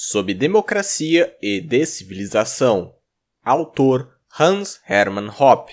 Sob democracia e Decivilização. Autor Hans Hermann Hoppe.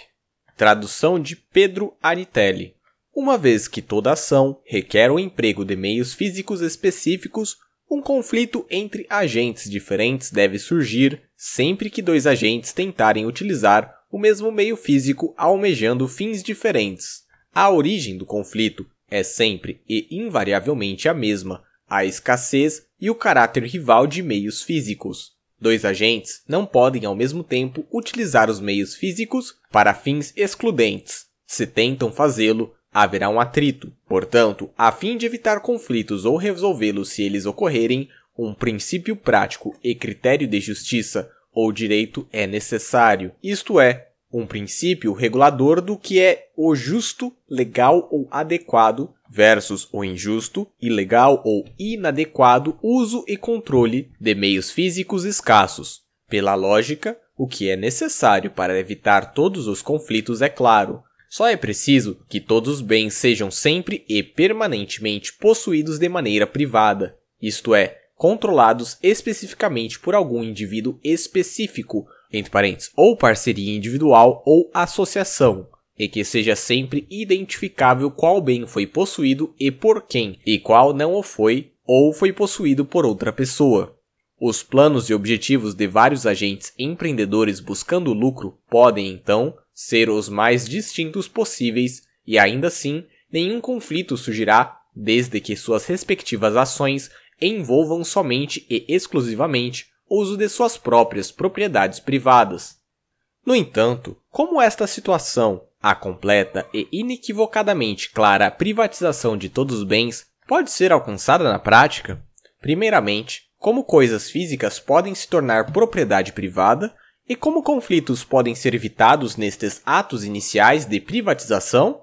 Tradução de Pedro Anitelli. Uma vez que toda ação requer o emprego de meios físicos específicos, um conflito entre agentes diferentes deve surgir sempre que dois agentes tentarem utilizar o mesmo meio físico almejando fins diferentes. A origem do conflito é sempre e invariavelmente a mesma, a escassez e o caráter rival de meios físicos. Dois agentes não podem ao mesmo tempo utilizar os meios físicos para fins excludentes. Se tentam fazê-lo, haverá um atrito. Portanto, a fim de evitar conflitos ou resolvê-los se eles ocorrerem, um princípio prático e critério de justiça ou direito é necessário, isto é, um princípio regulador do que é o justo, legal ou adequado versus o injusto, ilegal ou inadequado uso e controle de meios físicos escassos. Pela lógica, o que é necessário para evitar todos os conflitos é claro. Só é preciso que todos os bens sejam sempre e permanentemente possuídos de maneira privada, isto é, controlados especificamente por algum indivíduo específico entre parênteses, ou parceria individual ou associação, e que seja sempre identificável qual bem foi possuído e por quem, e qual não o foi ou foi possuído por outra pessoa. Os planos e objetivos de vários agentes empreendedores buscando lucro podem, então, ser os mais distintos possíveis e ainda assim nenhum conflito surgirá desde que suas respectivas ações envolvam somente e exclusivamente uso de suas próprias propriedades privadas. No entanto, como esta situação, a completa e inequivocadamente clara privatização de todos os bens, pode ser alcançada na prática? Primeiramente, como coisas físicas podem se tornar propriedade privada e como conflitos podem ser evitados nestes atos iniciais de privatização?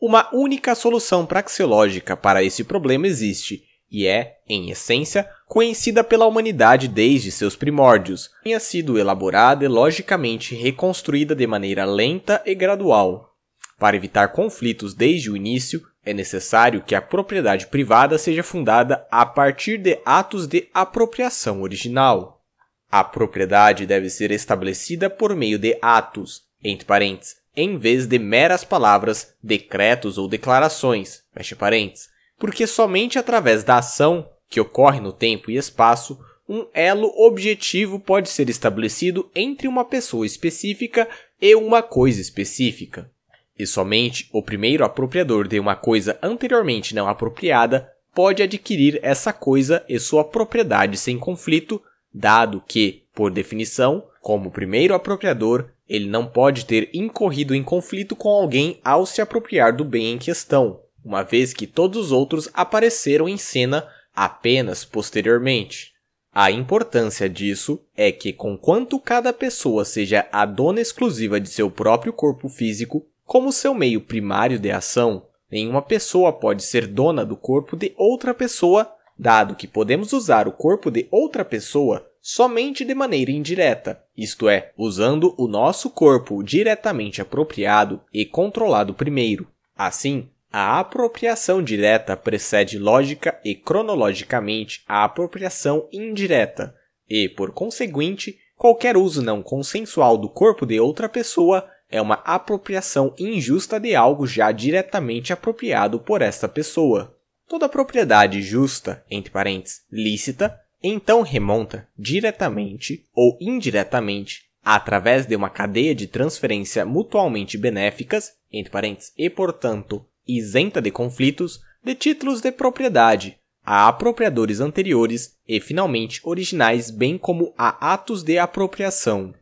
Uma única solução praxeológica para esse problema existe, e é, em essência, conhecida pela humanidade desde seus primórdios, tinha sido elaborada e logicamente reconstruída de maneira lenta e gradual. Para evitar conflitos desde o início, é necessário que a propriedade privada seja fundada a partir de atos de apropriação original. A propriedade deve ser estabelecida por meio de atos, entre parênteses, em vez de meras palavras, decretos ou declarações, fecha parênteses, porque somente através da ação que ocorre no tempo e espaço, um elo objetivo pode ser estabelecido entre uma pessoa específica e uma coisa específica. E somente o primeiro apropriador de uma coisa anteriormente não apropriada pode adquirir essa coisa e sua propriedade sem conflito, dado que, por definição, como primeiro apropriador, ele não pode ter incorrido em conflito com alguém ao se apropriar do bem em questão, uma vez que todos os outros apareceram em cena apenas posteriormente. A importância disso é que, conquanto cada pessoa seja a dona exclusiva de seu próprio corpo físico, como seu meio primário de ação, nenhuma pessoa pode ser dona do corpo de outra pessoa, dado que podemos usar o corpo de outra pessoa somente de maneira indireta, isto é, usando o nosso corpo diretamente apropriado e controlado primeiro. Assim, a apropriação direta precede lógica e cronologicamente a apropriação indireta, e, por conseguinte, qualquer uso não consensual do corpo de outra pessoa é uma apropriação injusta de algo já diretamente apropriado por esta pessoa. Toda propriedade justa, entre parênteses, lícita, então remonta diretamente ou indiretamente, através de uma cadeia de transferência mutualmente benéficas, entre parênteses, e portanto isenta de conflitos, de títulos de propriedade, a apropriadores anteriores e, finalmente, originais, bem como a atos de apropriação.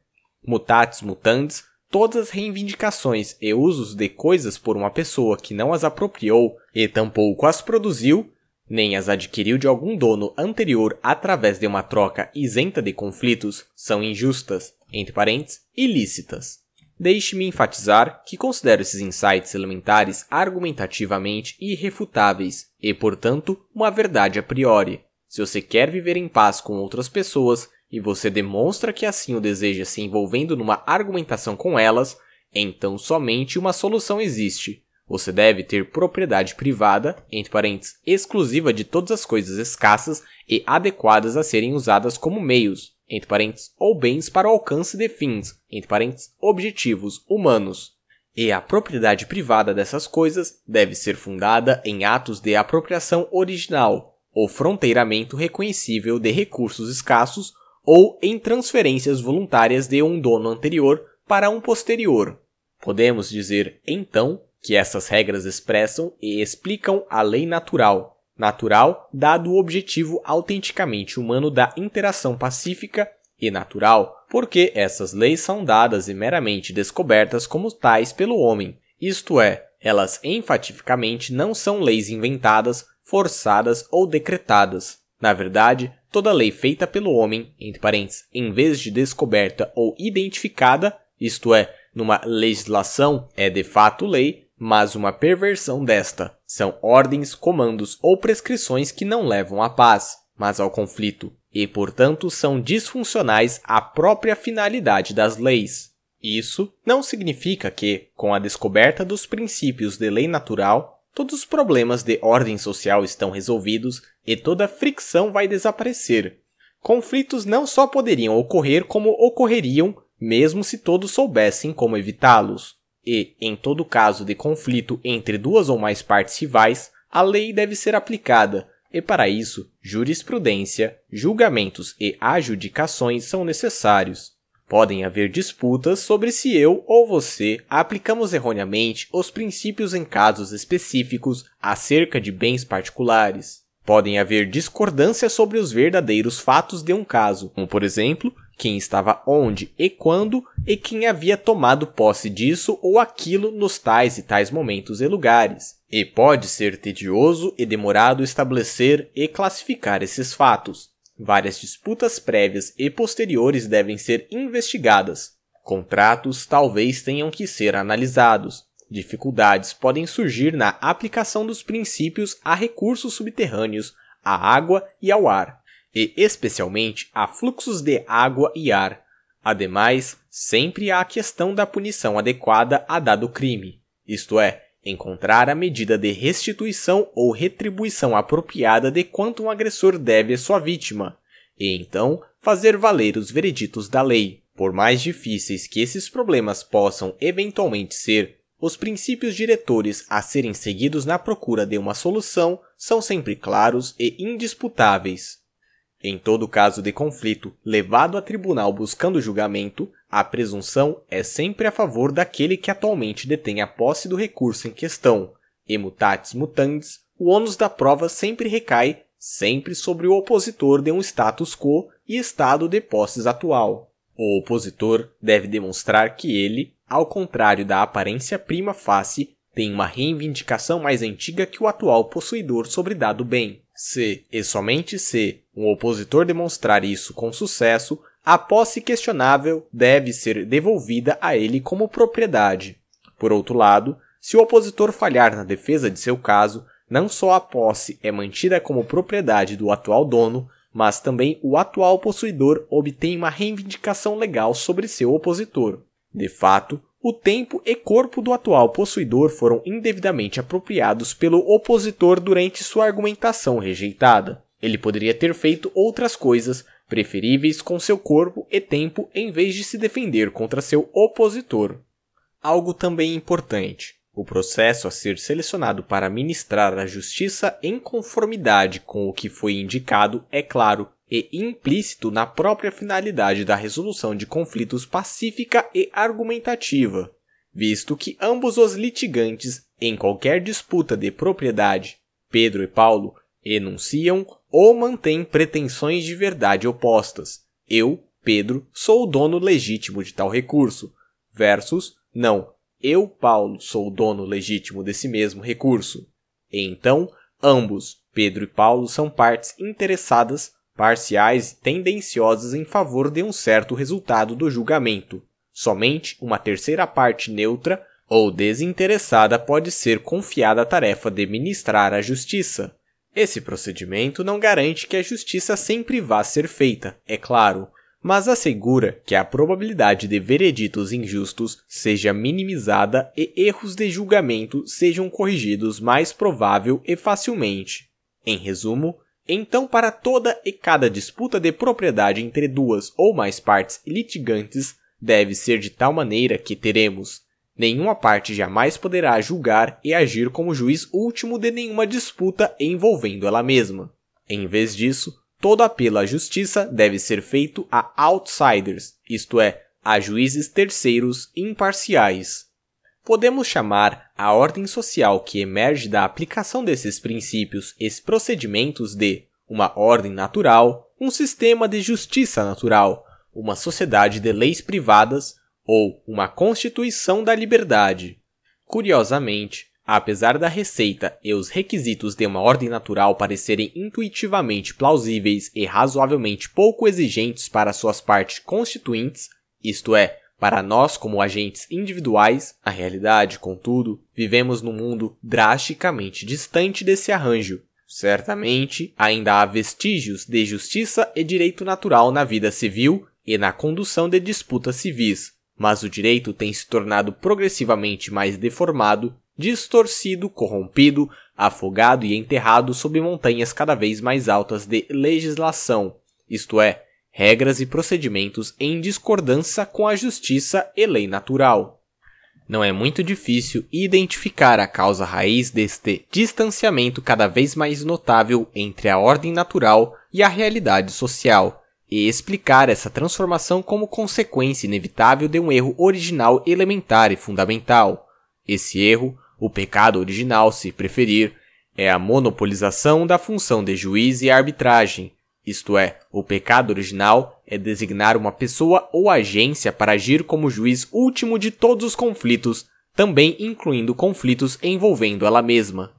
Mutatis mutandis, todas as reivindicações e usos de coisas por uma pessoa que não as apropriou e tampouco as produziu, nem as adquiriu de algum dono anterior através de uma troca isenta de conflitos, são injustas, entre parênteses, ilícitas. Deixe-me enfatizar que considero esses insights elementares argumentativamente irrefutáveis e, portanto, uma verdade a priori. Se você quer viver em paz com outras pessoas e você demonstra que assim o deseja se envolvendo numa argumentação com elas, então somente uma solução existe. Você deve ter propriedade privada, entre parênteses, exclusiva de todas as coisas escassas e adequadas a serem usadas como meios, entre parênteses, ou bens para o alcance de fins, entre parênteses, objetivos humanos. E a propriedade privada dessas coisas deve ser fundada em atos de apropriação original, ou fronteiramento reconhecível de recursos escassos, ou em transferências voluntárias de um dono anterior para um posterior. Podemos dizer, então, que essas regras expressam e explicam a lei natural, natural, dado o objetivo autenticamente humano da interação pacífica e natural, porque essas leis são dadas e meramente descobertas como tais pelo homem, isto é, elas enfaticamente não são leis inventadas, forçadas ou decretadas. Na verdade, toda lei feita pelo homem, entre parênteses, em vez de descoberta ou identificada, isto é, numa legislação, é de fato lei, mas uma perversão desta, são ordens, comandos ou prescrições que não levam à paz, mas ao conflito, e portanto são disfuncionais à própria finalidade das leis. Isso não significa que, com a descoberta dos princípios de lei natural, todos os problemas de ordem social estão resolvidos e toda fricção vai desaparecer. Conflitos não só poderiam ocorrer como ocorreriam, mesmo se todos soubessem como evitá-los e, em todo caso de conflito entre duas ou mais partes rivais, a lei deve ser aplicada, e para isso, jurisprudência, julgamentos e adjudicações são necessários. Podem haver disputas sobre se eu ou você aplicamos erroneamente os princípios em casos específicos acerca de bens particulares. Podem haver discordâncias sobre os verdadeiros fatos de um caso, como por exemplo, quem estava onde e quando e quem havia tomado posse disso ou aquilo nos tais e tais momentos e lugares. E pode ser tedioso e demorado estabelecer e classificar esses fatos. Várias disputas prévias e posteriores devem ser investigadas. Contratos talvez tenham que ser analisados. Dificuldades podem surgir na aplicação dos princípios a recursos subterrâneos, à água e ao ar e especialmente a fluxos de água e ar. Ademais, sempre há a questão da punição adequada a dado crime, isto é, encontrar a medida de restituição ou retribuição apropriada de quanto um agressor deve à sua vítima, e então fazer valer os vereditos da lei. Por mais difíceis que esses problemas possam eventualmente ser, os princípios diretores a serem seguidos na procura de uma solução são sempre claros e indisputáveis. Em todo caso de conflito levado a tribunal buscando julgamento, a presunção é sempre a favor daquele que atualmente detém a posse do recurso em questão. E mutatis mutandis, o ônus da prova sempre recai sempre sobre o opositor de um status quo e estado de posses atual. O opositor deve demonstrar que ele, ao contrário da aparência prima facie, tem uma reivindicação mais antiga que o atual possuidor sobre dado bem. Se, e somente se, um opositor demonstrar isso com sucesso, a posse questionável deve ser devolvida a ele como propriedade. Por outro lado, se o opositor falhar na defesa de seu caso, não só a posse é mantida como propriedade do atual dono, mas também o atual possuidor obtém uma reivindicação legal sobre seu opositor. De fato, o tempo e corpo do atual possuidor foram indevidamente apropriados pelo opositor durante sua argumentação rejeitada. Ele poderia ter feito outras coisas preferíveis com seu corpo e tempo em vez de se defender contra seu opositor. Algo também importante: o processo a ser selecionado para ministrar a justiça em conformidade com o que foi indicado, é claro, e implícito na própria finalidade da resolução de conflitos pacífica e argumentativa, visto que ambos os litigantes, em qualquer disputa de propriedade, Pedro e Paulo, enunciam ou mantêm pretensões de verdade opostas. Eu, Pedro, sou o dono legítimo de tal recurso, versus não, eu, Paulo, sou o dono legítimo desse mesmo recurso. Então, ambos, Pedro e Paulo, são partes interessadas parciais e tendenciosas em favor de um certo resultado do julgamento. Somente uma terceira parte neutra ou desinteressada pode ser confiada a tarefa de ministrar a justiça. Esse procedimento não garante que a justiça sempre vá ser feita, é claro, mas assegura que a probabilidade de vereditos injustos seja minimizada e erros de julgamento sejam corrigidos mais provável e facilmente. Em resumo, então, para toda e cada disputa de propriedade entre duas ou mais partes litigantes, deve ser de tal maneira que teremos nenhuma parte jamais poderá julgar e agir como juiz último de nenhuma disputa envolvendo ela mesma. Em vez disso, todo apelo à justiça deve ser feito a outsiders, isto é, a juízes terceiros imparciais. Podemos chamar a ordem social que emerge da aplicação desses princípios e procedimentos de uma ordem natural, um sistema de justiça natural, uma sociedade de leis privadas ou uma constituição da liberdade. Curiosamente, apesar da receita e os requisitos de uma ordem natural parecerem intuitivamente plausíveis e razoavelmente pouco exigentes para suas partes constituintes, isto é, para nós, como agentes individuais, a realidade, contudo, vivemos num mundo drasticamente distante desse arranjo. Certamente, ainda há vestígios de justiça e direito natural na vida civil e na condução de disputas civis, mas o direito tem se tornado progressivamente mais deformado, distorcido, corrompido, afogado e enterrado sob montanhas cada vez mais altas de legislação, isto é, regras e procedimentos em discordância com a justiça e lei natural. Não é muito difícil identificar a causa raiz deste distanciamento cada vez mais notável entre a ordem natural e a realidade social, e explicar essa transformação como consequência inevitável de um erro original elementar e fundamental. Esse erro, o pecado original, se preferir, é a monopolização da função de juiz e arbitragem, isto é, o pecado original é designar uma pessoa ou agência para agir como juiz último de todos os conflitos, também incluindo conflitos envolvendo ela mesma.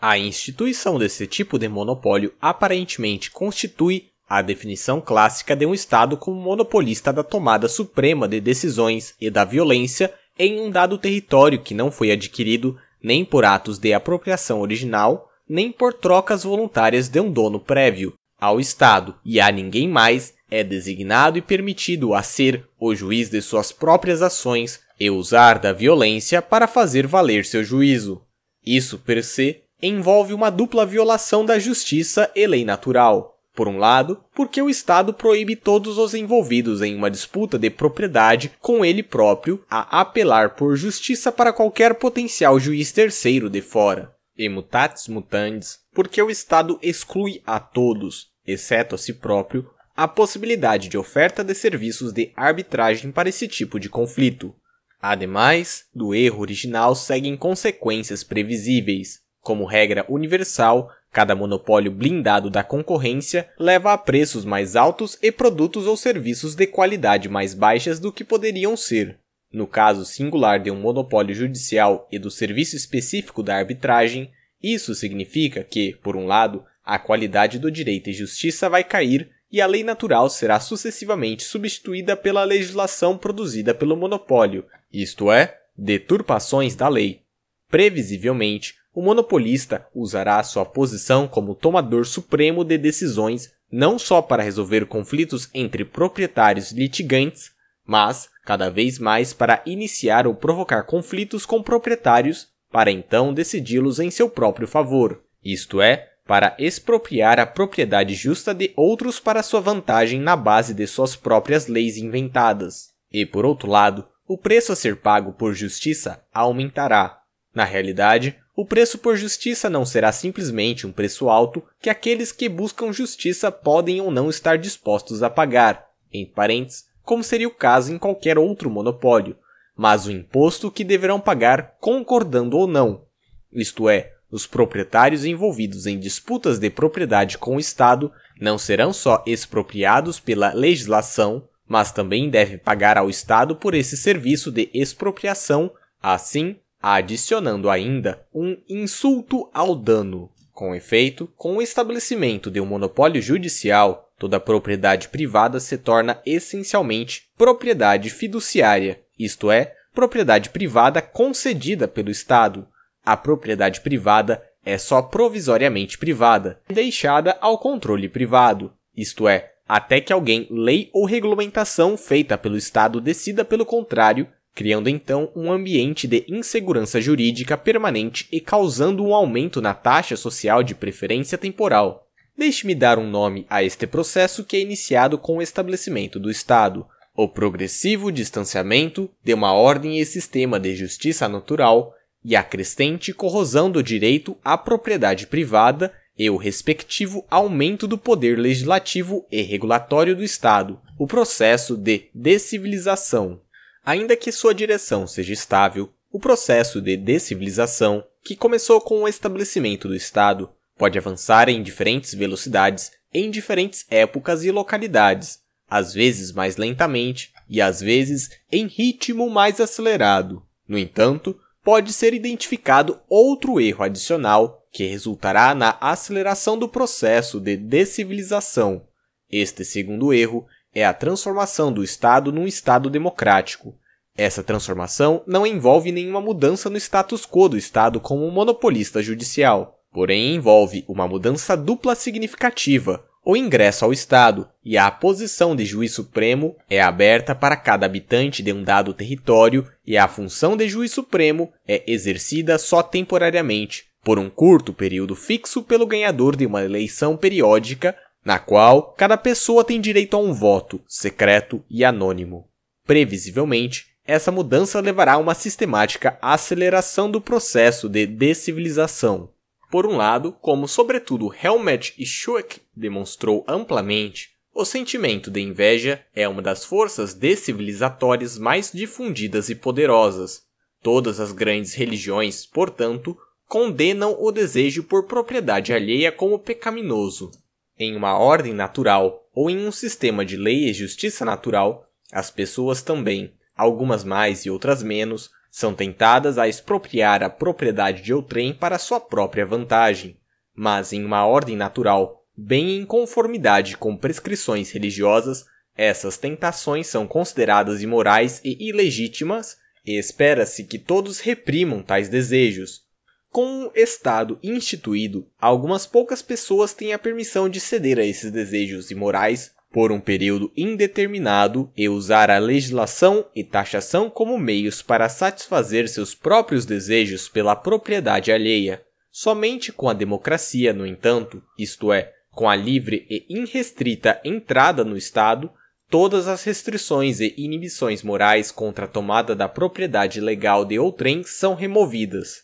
A instituição desse tipo de monopólio aparentemente constitui a definição clássica de um Estado como monopolista da tomada suprema de decisões e da violência em um dado território que não foi adquirido nem por atos de apropriação original, nem por trocas voluntárias de um dono prévio, ao Estado, e a ninguém mais é designado e permitido a ser o juiz de suas próprias ações e usar da violência para fazer valer seu juízo. Isso, per se, envolve uma dupla violação da justiça e lei natural. Por um lado, porque o Estado proíbe todos os envolvidos em uma disputa de propriedade com ele próprio a apelar por justiça para qualquer potencial juiz terceiro de fora. E mutatis mutandis, porque o Estado exclui a todos, exceto a si próprio, a possibilidade de oferta de serviços de arbitragem para esse tipo de conflito. Ademais, do erro original seguem consequências previsíveis. Como regra universal, cada monopólio blindado da concorrência leva a preços mais altos e produtos ou serviços de qualidade mais baixas do que poderiam ser. No caso singular de um monopólio judicial e do serviço específico da arbitragem, isso significa que, por um lado, a qualidade do direito e justiça vai cair e a lei natural será sucessivamente substituída pela legislação produzida pelo monopólio, isto é, deturpações da lei. Previsivelmente, o monopolista usará sua posição como tomador supremo de decisões não só para resolver conflitos entre proprietários litigantes, mas cada vez mais para iniciar ou provocar conflitos com proprietários para então decidi-los em seu próprio favor, isto é, para expropriar a propriedade justa de outros para sua vantagem na base de suas próprias leis inventadas. E por outro lado, o preço a ser pago por justiça aumentará. Na realidade, o preço por justiça não será simplesmente um preço alto que aqueles que buscam justiça podem ou não estar dispostos a pagar, em parênteses, como seria o caso em qualquer outro monopólio, mas o imposto que deverão pagar concordando ou não. Isto é, os proprietários envolvidos em disputas de propriedade com o Estado não serão só expropriados pela legislação, mas também devem pagar ao Estado por esse serviço de expropriação, assim adicionando ainda um insulto ao dano. Com efeito, com o estabelecimento de um monopólio judicial, toda propriedade privada se torna essencialmente propriedade fiduciária, isto é, propriedade privada concedida pelo Estado, a propriedade privada é só provisoriamente privada, deixada ao controle privado, isto é, até que alguém, lei ou regulamentação feita pelo Estado decida pelo contrário, criando então um ambiente de insegurança jurídica permanente e causando um aumento na taxa social de preferência temporal. Deixe-me dar um nome a este processo que é iniciado com o estabelecimento do Estado, o progressivo distanciamento de uma ordem e sistema de justiça natural e a crescente corrosão do direito à propriedade privada e o respectivo aumento do poder legislativo e regulatório do Estado, o processo de descivilização. Ainda que sua direção seja estável, o processo de descivilização, que começou com o estabelecimento do Estado, pode avançar em diferentes velocidades em diferentes épocas e localidades, às vezes mais lentamente e às vezes em ritmo mais acelerado. No entanto, pode ser identificado outro erro adicional que resultará na aceleração do processo de descivilização. Este segundo erro é a transformação do Estado num Estado democrático. Essa transformação não envolve nenhuma mudança no status quo do Estado como monopolista judicial, porém envolve uma mudança dupla significativa, o ingresso ao Estado e a posição de juiz supremo é aberta para cada habitante de um dado território e a função de juiz supremo é exercida só temporariamente, por um curto período fixo pelo ganhador de uma eleição periódica, na qual cada pessoa tem direito a um voto, secreto e anônimo. Previsivelmente, essa mudança levará a uma sistemática aceleração do processo de descivilização. Por um lado, como sobretudo Helmut e Schueck demonstrou amplamente, o sentimento de inveja é uma das forças descivilizatórias mais difundidas e poderosas. Todas as grandes religiões, portanto, condenam o desejo por propriedade alheia como pecaminoso. Em uma ordem natural ou em um sistema de lei e justiça natural, as pessoas também, algumas mais e outras menos, são tentadas a expropriar a propriedade de outrem para sua própria vantagem, mas em uma ordem natural, bem em conformidade com prescrições religiosas, essas tentações são consideradas imorais e ilegítimas, e espera-se que todos reprimam tais desejos. Com o Estado instituído, algumas poucas pessoas têm a permissão de ceder a esses desejos imorais por um período indeterminado e usar a legislação e taxação como meios para satisfazer seus próprios desejos pela propriedade alheia. Somente com a democracia, no entanto, isto é, com a livre e irrestrita entrada no Estado, todas as restrições e inibições morais contra a tomada da propriedade legal de outrem são removidas.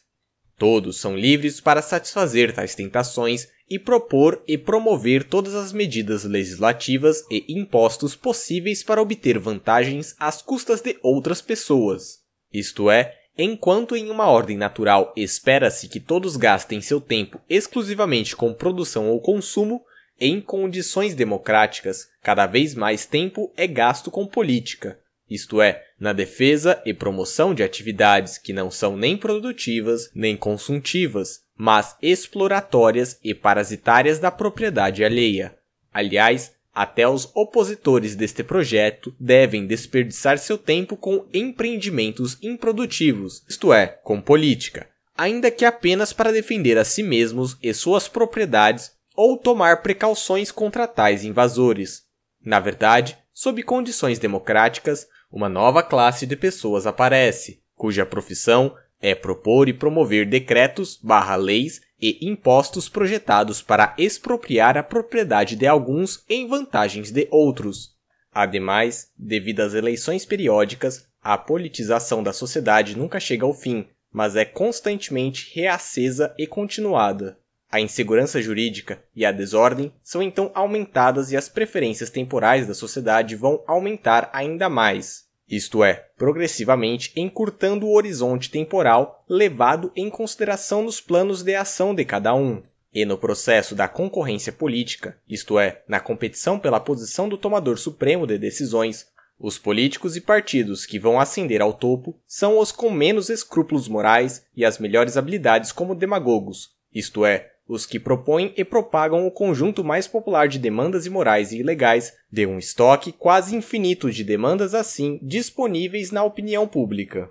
Todos são livres para satisfazer tais tentações e propor e promover todas as medidas legislativas e impostos possíveis para obter vantagens às custas de outras pessoas. Isto é, Enquanto em uma ordem natural espera-se que todos gastem seu tempo exclusivamente com produção ou consumo, em condições democráticas, cada vez mais tempo é gasto com política, isto é, na defesa e promoção de atividades que não são nem produtivas nem consumtivas mas exploratórias e parasitárias da propriedade alheia. Aliás, até os opositores deste projeto devem desperdiçar seu tempo com empreendimentos improdutivos, isto é, com política, ainda que apenas para defender a si mesmos e suas propriedades ou tomar precauções contra tais invasores. Na verdade, sob condições democráticas, uma nova classe de pessoas aparece, cuja profissão é propor e promover decretos, barra leis e impostos projetados para expropriar a propriedade de alguns em vantagens de outros. Ademais, devido às eleições periódicas, a politização da sociedade nunca chega ao fim, mas é constantemente reacesa e continuada. A insegurança jurídica e a desordem são então aumentadas e as preferências temporais da sociedade vão aumentar ainda mais isto é, progressivamente encurtando o horizonte temporal levado em consideração nos planos de ação de cada um. E no processo da concorrência política, isto é, na competição pela posição do tomador supremo de decisões, os políticos e partidos que vão ascender ao topo são os com menos escrúpulos morais e as melhores habilidades como demagogos, isto é, os que propõem e propagam o conjunto mais popular de demandas imorais e ilegais, de um estoque quase infinito de demandas assim disponíveis na opinião pública.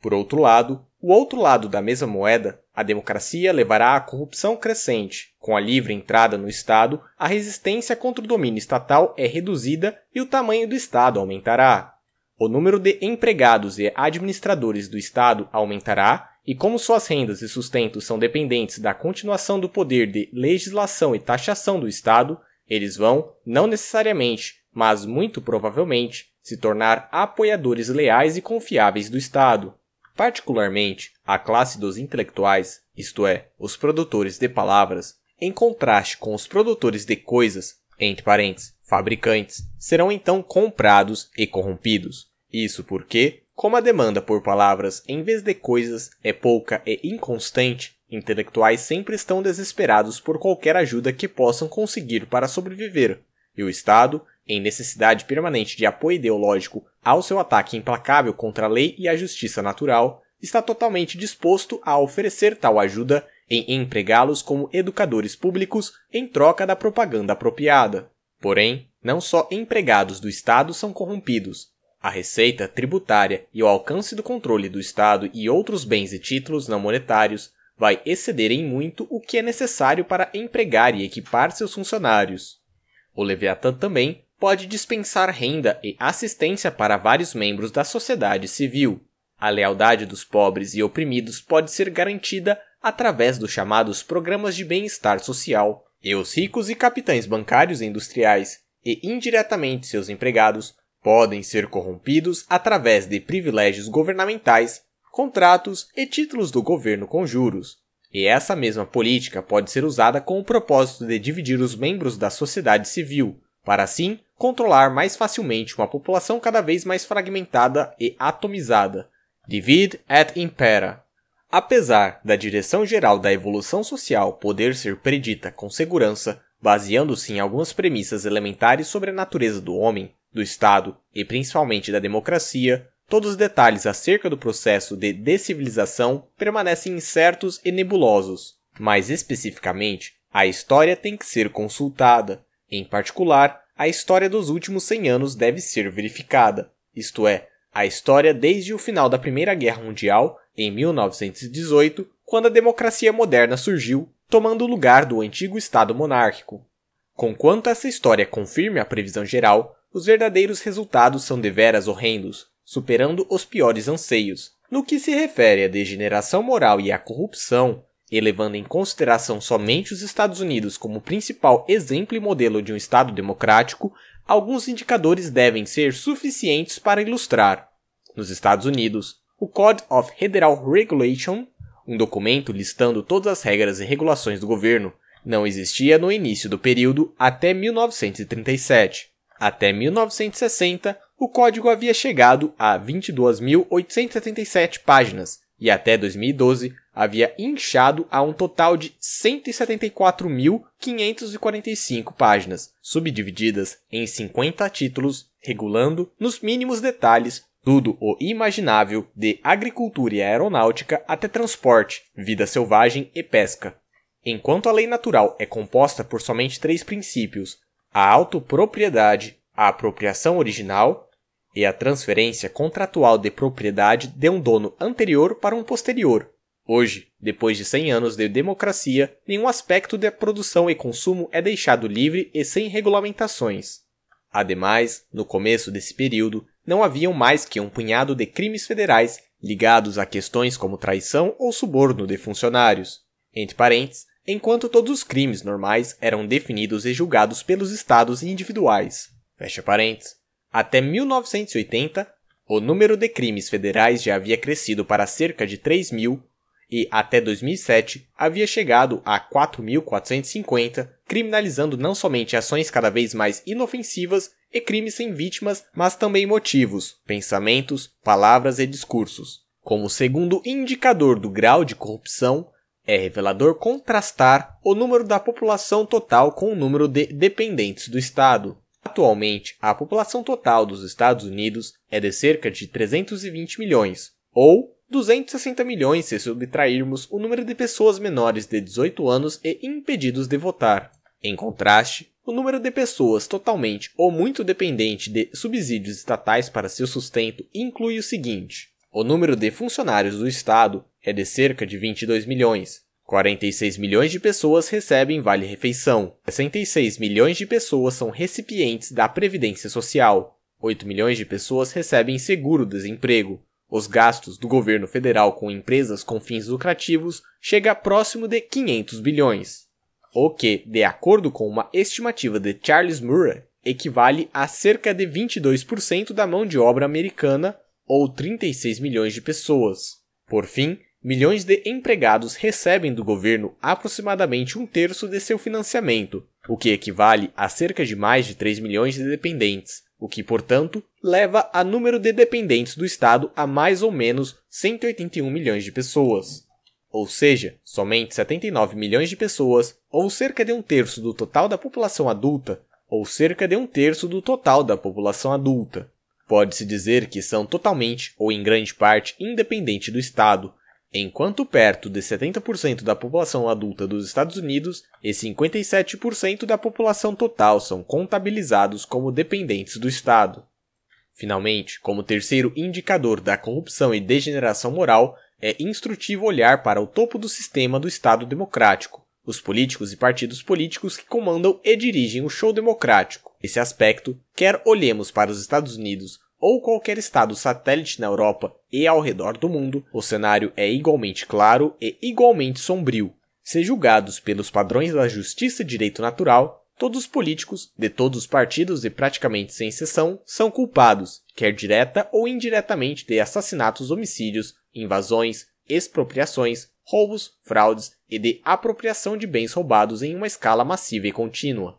Por outro lado, o outro lado da mesma moeda, a democracia levará à corrupção crescente. Com a livre entrada no Estado, a resistência contra o domínio estatal é reduzida e o tamanho do Estado aumentará. O número de empregados e administradores do Estado aumentará e como suas rendas e sustentos são dependentes da continuação do poder de legislação e taxação do Estado, eles vão, não necessariamente, mas muito provavelmente, se tornar apoiadores leais e confiáveis do Estado. Particularmente, a classe dos intelectuais, isto é, os produtores de palavras, em contraste com os produtores de coisas, entre parênteses, fabricantes, serão então comprados e corrompidos. Isso porque como a demanda por palavras em vez de coisas é pouca e inconstante, intelectuais sempre estão desesperados por qualquer ajuda que possam conseguir para sobreviver, e o Estado, em necessidade permanente de apoio ideológico ao seu ataque implacável contra a lei e a justiça natural, está totalmente disposto a oferecer tal ajuda em empregá-los como educadores públicos em troca da propaganda apropriada. Porém, não só empregados do Estado são corrompidos, a receita tributária e o alcance do controle do Estado e outros bens e títulos não monetários vai exceder em muito o que é necessário para empregar e equipar seus funcionários. O Leviatã também pode dispensar renda e assistência para vários membros da sociedade civil. A lealdade dos pobres e oprimidos pode ser garantida através dos chamados programas de bem-estar social, e os ricos e capitães bancários e industriais, e indiretamente seus empregados, podem ser corrompidos através de privilégios governamentais, contratos e títulos do governo com juros. E essa mesma política pode ser usada com o propósito de dividir os membros da sociedade civil, para assim controlar mais facilmente uma população cada vez mais fragmentada e atomizada. Divide et impera. Apesar da direção geral da evolução social poder ser predita com segurança, baseando-se em algumas premissas elementares sobre a natureza do homem, do Estado e principalmente da democracia, todos os detalhes acerca do processo de descivilização permanecem incertos e nebulosos. Mais especificamente, a história tem que ser consultada. Em particular, a história dos últimos 100 anos deve ser verificada, isto é, a história desde o final da Primeira Guerra Mundial, em 1918, quando a democracia moderna surgiu, tomando o lugar do antigo Estado monárquico. Conquanto essa história confirme a previsão geral, os verdadeiros resultados são deveras horrendos, superando os piores anseios. No que se refere à degeneração moral e à corrupção, elevando em consideração somente os Estados Unidos como principal exemplo e modelo de um Estado democrático, alguns indicadores devem ser suficientes para ilustrar. Nos Estados Unidos, o Code of Federal Regulation, um documento listando todas as regras e regulações do governo, não existia no início do período até 1937. Até 1960, o código havia chegado a 22.877 páginas e até 2012 havia inchado a um total de 174.545 páginas, subdivididas em 50 títulos, regulando, nos mínimos detalhes, tudo o imaginável de agricultura e aeronáutica até transporte, vida selvagem e pesca. Enquanto a lei natural é composta por somente três princípios: a autopropriedade, a apropriação original e a transferência contratual de propriedade de um dono anterior para um posterior. Hoje, depois de 100 anos de democracia, nenhum aspecto da produção e consumo é deixado livre e sem regulamentações. Ademais, no começo desse período, não haviam mais que um punhado de crimes federais ligados a questões como traição ou suborno de funcionários. Entre parênteses, enquanto todos os crimes normais eram definidos e julgados pelos estados individuais. Fecha parênteses. Até 1980, o número de crimes federais já havia crescido para cerca de 3 mil e, até 2007, havia chegado a 4.450, criminalizando não somente ações cada vez mais inofensivas e crimes sem vítimas, mas também motivos, pensamentos, palavras e discursos. Como segundo indicador do grau de corrupção, é revelador contrastar o número da população total com o número de dependentes do Estado. Atualmente, a população total dos Estados Unidos é de cerca de 320 milhões, ou 260 milhões se subtrairmos o número de pessoas menores de 18 anos e impedidos de votar. Em contraste, o número de pessoas totalmente ou muito dependente de subsídios estatais para seu sustento inclui o seguinte: o número de funcionários do Estado é de cerca de 22 milhões. 46 milhões de pessoas recebem vale-refeição. 66 milhões de pessoas são recipientes da Previdência Social. 8 milhões de pessoas recebem seguro-desemprego. Os gastos do governo federal com empresas com fins lucrativos chega próximo de 500 bilhões, o que, de acordo com uma estimativa de Charles Murray, equivale a cerca de 22% da mão de obra americana ou 36 milhões de pessoas. Por fim, milhões de empregados recebem do governo aproximadamente um terço de seu financiamento, o que equivale a cerca de mais de 3 milhões de dependentes, o que, portanto, leva a número de dependentes do Estado a mais ou menos 181 milhões de pessoas. Ou seja, somente 79 milhões de pessoas, ou cerca de um terço do total da população adulta, ou cerca de um terço do total da população adulta. Pode-se dizer que são totalmente ou em grande parte independente do Estado, enquanto perto de 70% da população adulta dos Estados Unidos e 57% da população total são contabilizados como dependentes do Estado. Finalmente, como terceiro indicador da corrupção e degeneração moral, é instrutivo olhar para o topo do sistema do Estado democrático, os políticos e partidos políticos que comandam e dirigem o show democrático. Esse aspecto, quer olhemos para os Estados Unidos ou qualquer estado satélite na Europa e ao redor do mundo, o cenário é igualmente claro e igualmente sombrio. Se julgados pelos padrões da justiça e direito natural, todos os políticos, de todos os partidos e praticamente sem exceção, são culpados, quer direta ou indiretamente, de assassinatos, homicídios, invasões, expropriações, roubos, fraudes e de apropriação de bens roubados em uma escala massiva e contínua.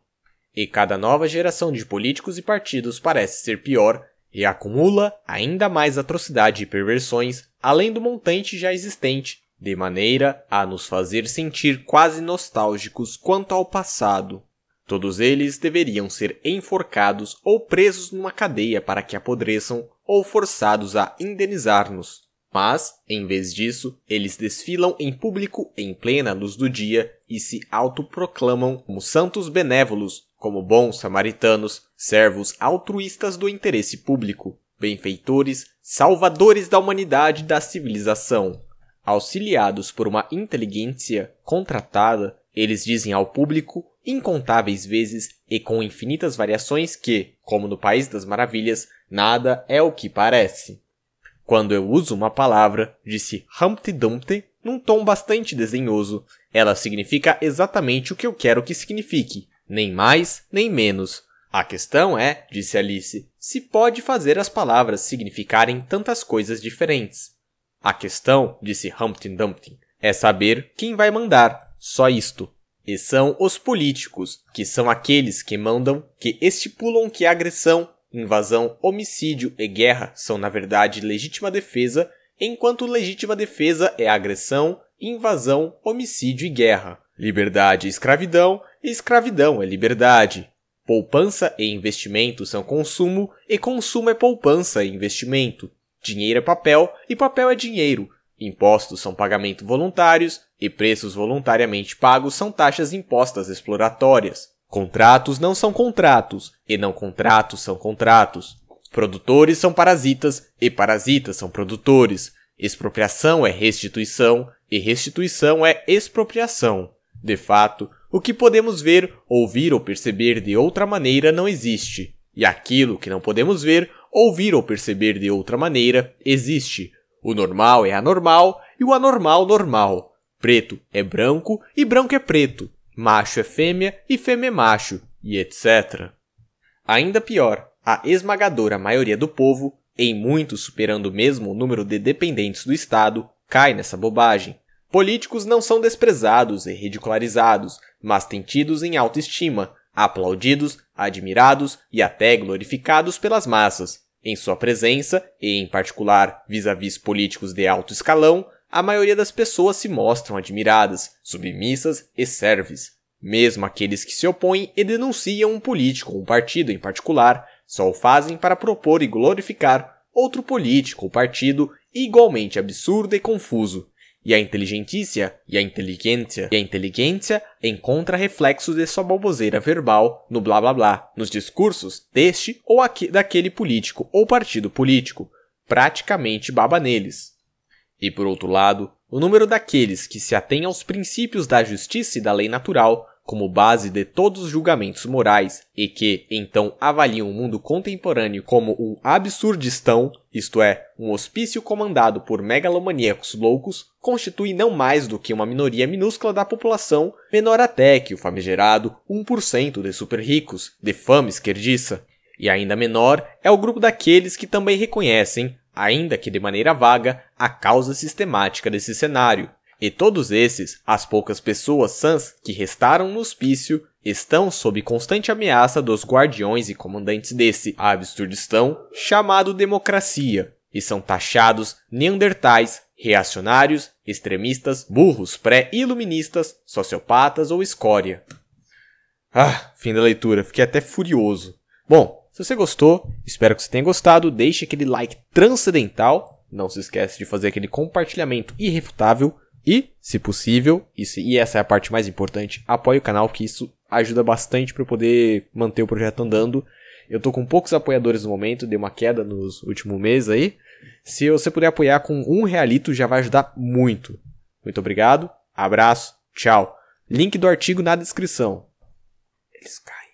E cada nova geração de políticos e partidos parece ser pior e acumula ainda mais atrocidade e perversões, além do montante já existente, de maneira a nos fazer sentir quase nostálgicos quanto ao passado. Todos eles deveriam ser enforcados ou presos numa cadeia para que apodreçam ou forçados a indenizar-nos. Mas, em vez disso, eles desfilam em público em plena luz do dia e se autoproclamam como santos benévolos, como bons samaritanos, servos altruístas do interesse público, benfeitores, salvadores da humanidade e da civilização. Auxiliados por uma inteligência contratada, eles dizem ao público incontáveis vezes e com infinitas variações que, como no País das Maravilhas, nada é o que parece. Quando eu uso uma palavra, disse Humpty Dumpty num tom bastante desenhoso, ela significa exatamente o que eu quero que signifique, nem mais, nem menos. A questão é, disse Alice, se pode fazer as palavras significarem tantas coisas diferentes. A questão, disse Humpty Dumpty, é saber quem vai mandar, só isto. E são os políticos, que são aqueles que mandam, que estipulam que agressão, invasão, homicídio e guerra são na verdade legítima defesa, enquanto legítima defesa é agressão, invasão, homicídio e guerra. Liberdade e escravidão Escravidão é liberdade. Poupança e investimento são consumo, e consumo é poupança e investimento. Dinheiro é papel, e papel é dinheiro. Impostos são pagamento voluntários, e preços voluntariamente pagos são taxas impostas exploratórias. Contratos não são contratos, e não contratos são contratos. Produtores são parasitas, e parasitas são produtores. Expropriação é restituição, e restituição é expropriação. De fato, o que podemos ver, ouvir ou perceber de outra maneira não existe, e aquilo que não podemos ver, ouvir ou perceber de outra maneira existe. O normal é anormal e o anormal normal. Preto é branco e branco é preto. Macho é fêmea e fêmea é macho, e etc. Ainda pior, a esmagadora maioria do povo, em muitos superando mesmo o número de dependentes do Estado, cai nessa bobagem. Políticos não são desprezados e ridicularizados, mas têm tidos em autoestima, aplaudidos, admirados e até glorificados pelas massas. Em sua presença, e em particular vis-à-vis -vis políticos de alto escalão, a maioria das pessoas se mostram admiradas, submissas e serves. Mesmo aqueles que se opõem e denunciam um político ou um partido em particular, só o fazem para propor e glorificar outro político ou partido igualmente absurdo e confuso. E a inteligentícia, e a inteligência, e a inteligência encontra reflexos de sua balbozeira verbal no blá blá blá, nos discursos deste ou daquele político ou partido político, praticamente baba neles. E por outro lado, o número daqueles que se atêm aos princípios da justiça e da lei natural como base de todos os julgamentos morais e que, então, avaliam o mundo contemporâneo como um absurdistão, isto é, um hospício comandado por megalomaníacos loucos, constitui não mais do que uma minoria minúscula da população, menor até que o famigerado 1% de super-ricos, de fama esquerdiça. E ainda menor é o grupo daqueles que também reconhecem, ainda que de maneira vaga, a causa sistemática desse cenário, e todos esses, as poucas pessoas sãs que restaram no hospício, estão sob constante ameaça dos guardiões e comandantes desse absurdistão chamado democracia, e são taxados neandertais, reacionários, extremistas, burros pré-iluministas, sociopatas ou escória. Ah, fim da leitura, fiquei até furioso. Bom, se você gostou, espero que você tenha gostado, deixe aquele like transcendental, não se esquece de fazer aquele compartilhamento irrefutável e, se possível, e, e essa é a parte mais importante, apoie o canal, que isso ajuda bastante para poder manter o projeto andando. Eu tô com poucos apoiadores no momento, deu uma queda nos últimos meses aí. Se você puder apoiar com um realito, já vai ajudar muito. Muito obrigado, abraço, tchau. Link do artigo na descrição. Eles caem.